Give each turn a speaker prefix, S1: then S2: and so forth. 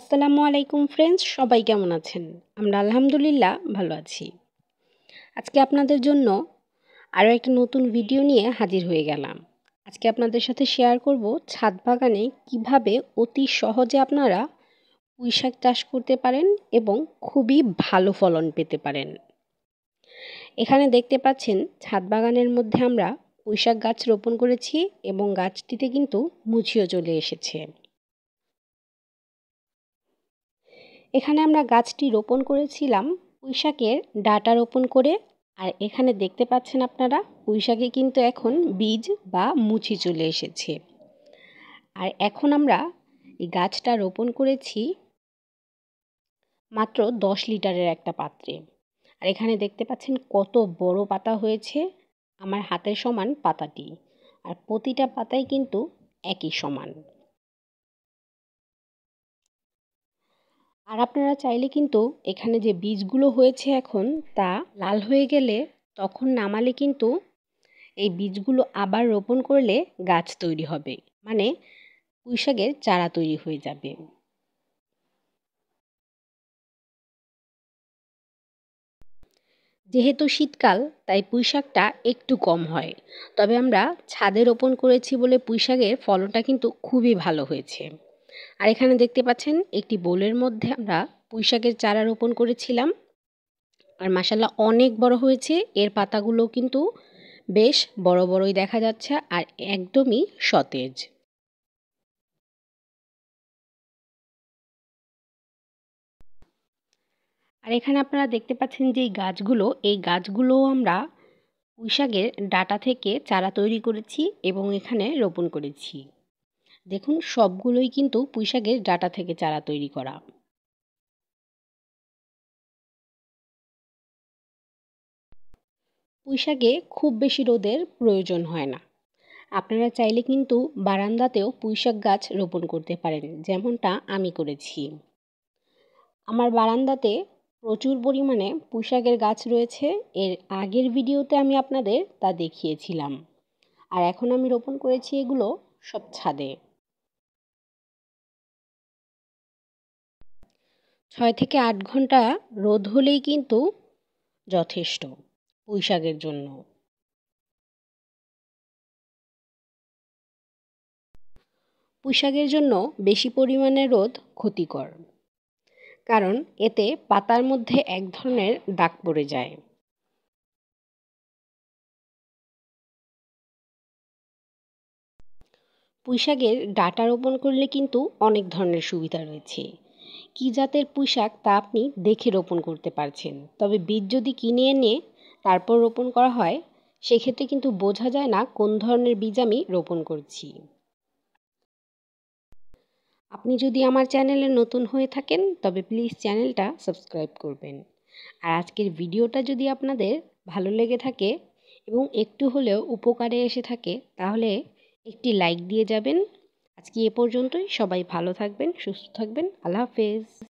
S1: আসসালামু আলাইকুম ফ্রেন্ডস সবাই কেমন আছেন আমরা আলহামদুলিল্লাহ ভালো আছি আজকে আপনাদের জন্য আরও একটা নতুন ভিডিও নিয়ে হাজির হয়ে গেলাম আজকে আপনাদের সাথে শেয়ার করব ছাদ বাগানে কিভাবে অতি সহজে আপনারা পুঁইশাক চাষ করতে পারেন এবং খুবই ভালো ফলন পেতে পারেন এখানে দেখতে পাচ্ছেন ছাদ বাগানের মধ্যে আমরা পুঁইশাক গাছ রোপণ করেছি এবং গাছটিতে কিন্তু মুছিয়ে চলে এসেছে এখানে আমরা গাছটি রোপণ করেছিলাম পুঁইশাকের ডাটা রোপণ করে আর এখানে দেখতে পাচ্ছেন আপনারা পুঁইশাকে কিন্তু এখন বীজ বা মুচি চলে এসেছে আর এখন আমরা এই গাছটা রোপণ করেছি মাত্র দশ লিটারের একটা পাত্রে আর এখানে দেখতে পাচ্ছেন কত বড় পাতা হয়েছে আমার হাতের সমান পাতাটি আর প্রতিটা পাতাই কিন্তু একই সমান আর আপনারা চাইলে কিন্তু এখানে যে বীজগুলো হয়েছে এখন তা লাল হয়ে গেলে তখন নামালে কিন্তু এই বীজগুলো আবার
S2: রোপণ করলে গাছ তৈরি হবে মানে পুঁইশাকের চারা তৈরি হয়ে যাবে যেহেতু শীতকাল তাই পুঁইশাকটা একটু কম হয় তবে আমরা
S1: ছাদে রোপণ করেছি বলে পুঁইশাকের ফলনটা কিন্তু খুবই ভালো হয়েছে আর এখানে দেখতে পাচ্ছেন একটি বোলের মধ্যে আমরা পুঁইশাকের চারা রোপণ করেছিলাম আর মাসাল্লাহ অনেক বড় হয়েছে এর পাতাগুলো কিন্তু বেশ বড় বড়ই দেখা যাচ্ছে
S2: আর একদমই সতেজ আর এখানে আপনারা দেখতে পাচ্ছেন যে
S1: গাছগুলো এই গাছগুলো আমরা পুঁইশাকের ডাটা থেকে চারা তৈরি করেছি
S2: এবং এখানে রোপণ করেছি দেখুন সবগুলোই কিন্তু পুঁইশাকের ডাটা থেকে চারা তৈরি করা পুঁইশাকে খুব বেশি রোদের প্রয়োজন হয় না
S1: আপনারা চাইলে কিন্তু বারান্দাতেও পুঁইশাক গাছ রোপণ করতে পারেন যেমনটা আমি করেছি আমার বারান্দাতে প্রচুর পরিমাণে পুঁইশাকের গাছ রয়েছে এর আগের ভিডিওতে আমি আপনাদের তা দেখিয়েছিলাম আর
S2: এখন আমি রোপণ করেছি এগুলো সব ছাদে ছয় থেকে আট ঘন্টা রোদ হলেই কিন্তু যথেষ্ট পুঁইশাকের জন্য পুঁই জন্য বেশি পরিমাণে রোদ ক্ষতিকর কারণ এতে পাতার মধ্যে এক ধরনের দাগ পড়ে যায় পুঁইশাকের ডাটা রোপণ করলে কিন্তু অনেক ধরনের
S1: সুবিধা রয়েছে কী জাতের পুঁইশাক তা আপনি দেখে রোপণ করতে পারছেন তবে বীজ যদি কিনে এনে তারপর রোপণ করা হয় সেক্ষেত্রে কিন্তু বোঝা যায় না কোন ধরনের বীজ আমি রোপণ করছি আপনি যদি আমার চ্যানেলে নতুন হয়ে থাকেন তবে প্লিজ চ্যানেলটা সাবস্ক্রাইব করবেন আর আজকের ভিডিওটা যদি আপনাদের ভালো লেগে থাকে এবং একটু হলেও উপকারে এসে থাকে
S2: তাহলে একটি লাইক দিয়ে যাবেন আজকে এ পর্যন্তই সবাই ভালো থাকবেন সুস্থ থাকবেন আল্লাহ হাফেজ